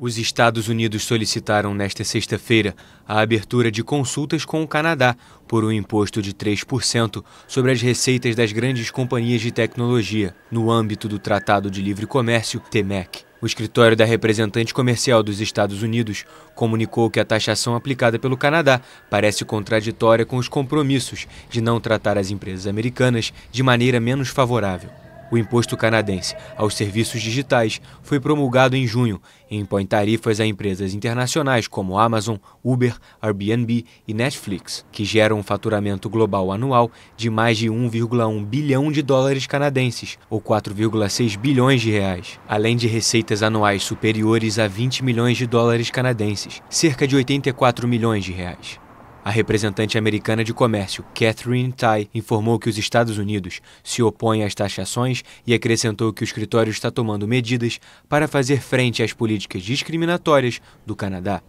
Os Estados Unidos solicitaram nesta sexta-feira a abertura de consultas com o Canadá por um imposto de 3% sobre as receitas das grandes companhias de tecnologia, no âmbito do Tratado de Livre Comércio, TEMEC. O escritório da representante comercial dos Estados Unidos comunicou que a taxação aplicada pelo Canadá parece contraditória com os compromissos de não tratar as empresas americanas de maneira menos favorável. O imposto canadense aos serviços digitais foi promulgado em junho e impõe tarifas a empresas internacionais como Amazon, Uber, Airbnb e Netflix, que geram um faturamento global anual de mais de 1,1 bilhão de dólares canadenses, ou 4,6 bilhões de reais, além de receitas anuais superiores a 20 milhões de dólares canadenses, cerca de 84 milhões de reais. A representante americana de comércio, Catherine Tai, informou que os Estados Unidos se opõem às taxações e acrescentou que o escritório está tomando medidas para fazer frente às políticas discriminatórias do Canadá.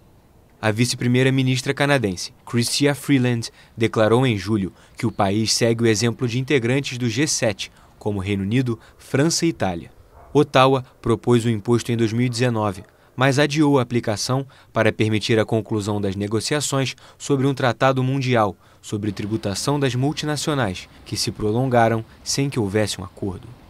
A vice-primeira-ministra canadense, Chrystia Freeland, declarou em julho que o país segue o exemplo de integrantes do G7, como Reino Unido, França e Itália. Ottawa propôs o imposto em 2019, mas adiou a aplicação para permitir a conclusão das negociações sobre um tratado mundial sobre tributação das multinacionais, que se prolongaram sem que houvesse um acordo.